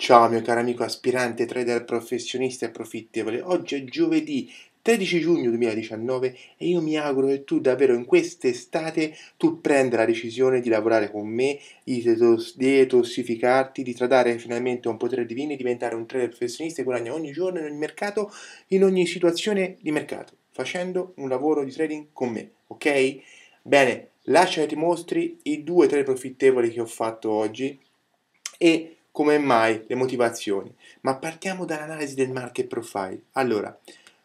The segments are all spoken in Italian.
Ciao mio caro amico aspirante trader professionista e profittevole, oggi è giovedì 13 giugno 2019 e io mi auguro che tu davvero in quest'estate tu prenda la decisione di lavorare con me, di detossificarti, di tradare finalmente un potere divino e diventare un trader professionista e guadagna ogni giorno in ogni mercato, in ogni situazione di mercato, facendo un lavoro di trading con me, ok? Bene, lascia che ti mostri i due o tre profittevoli che ho fatto oggi e come mai le motivazioni, ma partiamo dall'analisi del market profile. Allora,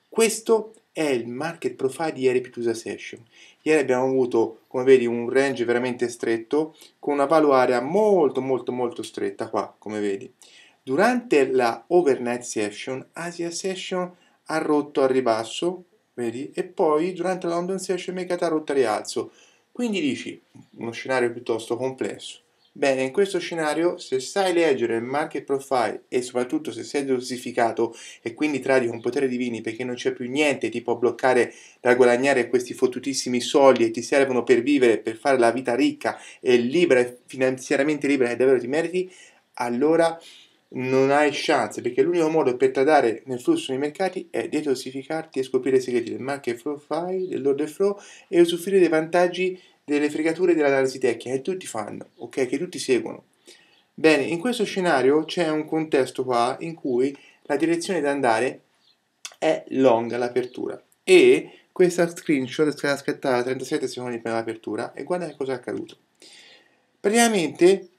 questo è il market profile di ieri più session. Ieri abbiamo avuto, come vedi, un range veramente stretto con una value area molto molto molto stretta qua, come vedi. Durante la overnight session, Asia session ha rotto al ribasso, vedi? E poi durante la London session Mercat ha rotto al rialzo. Quindi dici, uno scenario piuttosto complesso. Bene, in questo scenario, se sai leggere il market profile e soprattutto se sei dosificato e quindi tradi con potere di vini perché non c'è più niente ti può bloccare da guadagnare questi fottutissimi soldi e ti servono per vivere, per fare la vita ricca e libera, finanziariamente libera che davvero ti meriti, allora non hai chance perché l'unico modo per tradare nel flusso dei mercati è detossificarti e scoprire i segreti del market profile, dell'order flow e usufruire dei vantaggi delle fregature dell'analisi tecnica che tutti fanno, ok? Che tutti seguono. Bene, in questo scenario c'è un contesto qua in cui la direzione da andare è long l'apertura e questa screenshot è stata scattata 37 secondi prima dell'apertura e guarda che cosa è accaduto. Praticamente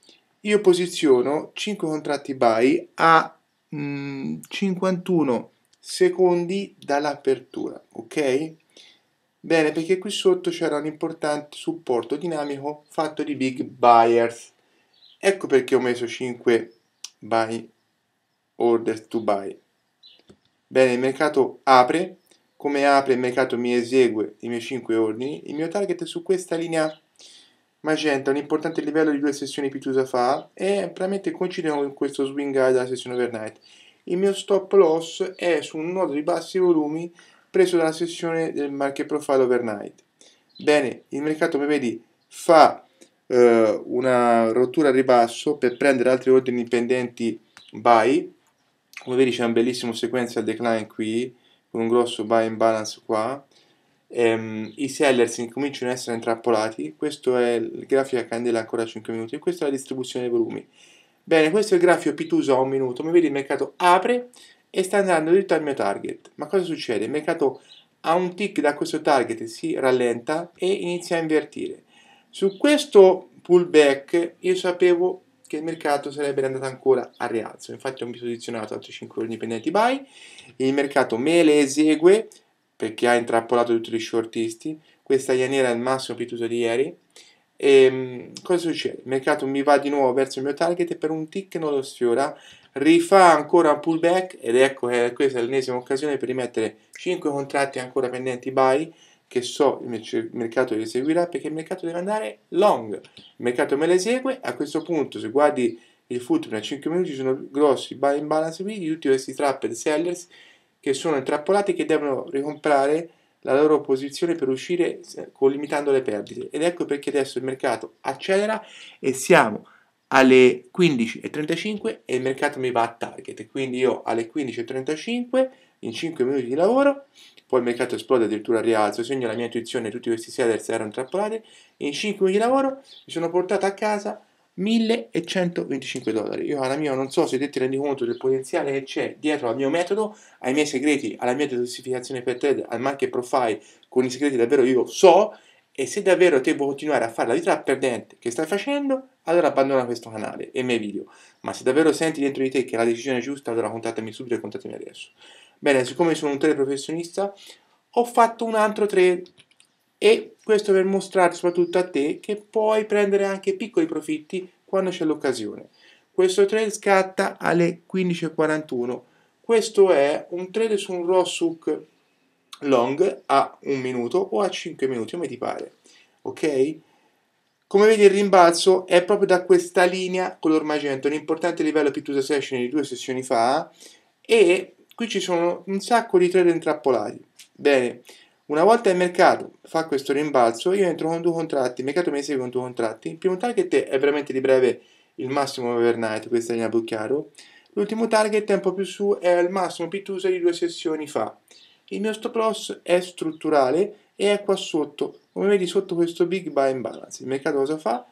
io posiziono 5 contratti buy a mh, mm, 51 secondi dall'apertura, ok? Bene, perché qui sotto c'era un importante supporto dinamico fatto di big buyers. Ecco perché ho messo 5 buy orders to buy. Bene, il mercato apre, come apre il mercato mi esegue i miei 5 ordini, il mio target è su questa linea magenta, un importante livello di due sessioni più chiusa fa e praticamente coincide con questo swing high della sessione overnight. Il mio stop loss è su un nodo di bassi volumi preso dalla sessione del Market Profile Overnight. Bene, il mercato, come vedi, fa eh, una rottura al ribasso per prendere altri ordini pendenti buy. Come vedi c'è un bellissimo sequenzial decline qui, con un grosso buy in balance qua. Ehm, I sellers incominciano ad essere intrappolati. Questo è il grafico a candela ancora 5 minuti e questa è la distribuzione dei volumi. Bene, questo è il grafico P2 a un minuto. Come vedi il mercato apre, e sta andando dritto al mio target. Ma cosa succede? Il mercato a un tick da questo target si rallenta e inizia a invertire. Su questo pullback io sapevo che il mercato sarebbe andato ancora a rialzo, infatti ho posizionato altri 5 giorni pendenti buy, il mercato me le esegue perché ha intrappolato tutti gli shortisti, questa ianera è il massimo pituto di ieri, e ehm, cosa succede? Il mercato mi va di nuovo verso il mio target e per un tick non lo sfiora, rifà ancora un pullback ed ecco che questa è l'ennesima occasione per rimettere 5 contratti ancora pendenti buy che so il mercato li eseguirà perché il mercato deve andare long, il mercato me le segue, a questo punto se guardi il footprint a 5 minuti ci sono grossi buy imbalance qui di tutti questi trapper sellers che sono intrappolati che devono ricomprare la loro posizione per uscire eh, limitando le perdite ed ecco perché adesso il mercato accelera e siamo alle 15.35 e il mercato mi va a target quindi io alle 15.35 in 5 minuti di lavoro poi il mercato esplode addirittura al rialzo segno la mia intuizione tutti questi sellers erano intrappolati in 5 minuti di lavoro mi sono portato a casa 1125 dollari. Io, cara mia, non so se te ti rendi conto del potenziale che c'è dietro al mio metodo, ai miei segreti, alla mia detossificazione per trade, al market profile, con i segreti davvero io so. E se davvero te vuoi continuare a fare la vita perdente che stai facendo, allora abbandona questo canale e i miei video. Ma se davvero senti dentro di te che la decisione è giusta, allora contattami subito e contattami adesso. Bene, siccome sono un teleprofessionista, ho fatto un altro trade e questo per mostrare soprattutto a te che puoi prendere anche piccoli profitti quando c'è l'occasione. Questo trade scatta alle 15.41. Questo è un trade su un Rossuk long a un minuto o a 5 minuti, come ti pare. Ok? Come vedi il rimbalzo è proprio da questa linea color magento, un importante livello P2 session di due sessioni fa e qui ci sono un sacco di trade intrappolati. Bene, una volta il mercato fa questo rimbalzo, io entro con due contratti, il mercato mi segue con due contratti, il primo target è veramente di breve il massimo overnight, questo è più chiaro, l'ultimo target è un po' più su, è il massimo pittuso di due sessioni fa. Il mio stop loss è strutturale e è qua sotto, come vedi sotto questo big buy and balance. Il mercato cosa fa?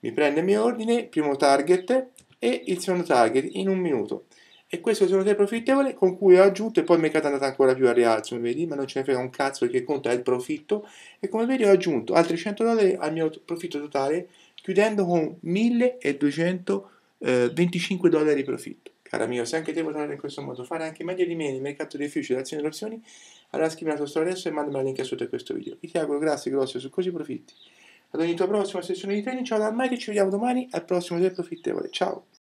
Mi prende il mio ordine, primo target e il secondo target in un minuto. E queste sono le profittevole con cui ho aggiunto e poi il mercato è andato ancora più a rialzo, vedi? Ma non ce ne frega un cazzo perché conta il profitto. E come vedi ho aggiunto altri 100 dollari al mio profitto totale chiudendo con 1225 eh, dollari di profitto. Cara mio, se anche te vuoi tornare in questo modo, fare anche meglio di me nel mercato dei futures, azioni e opzioni, allora scrivi la tua storia adesso e mandami il link sotto a questo video. Vi ti auguro grazie grosse su così profitti. Ad ogni tua prossima sessione di training, ciao da Mike ci vediamo domani al prossimo video profittevole. Ciao!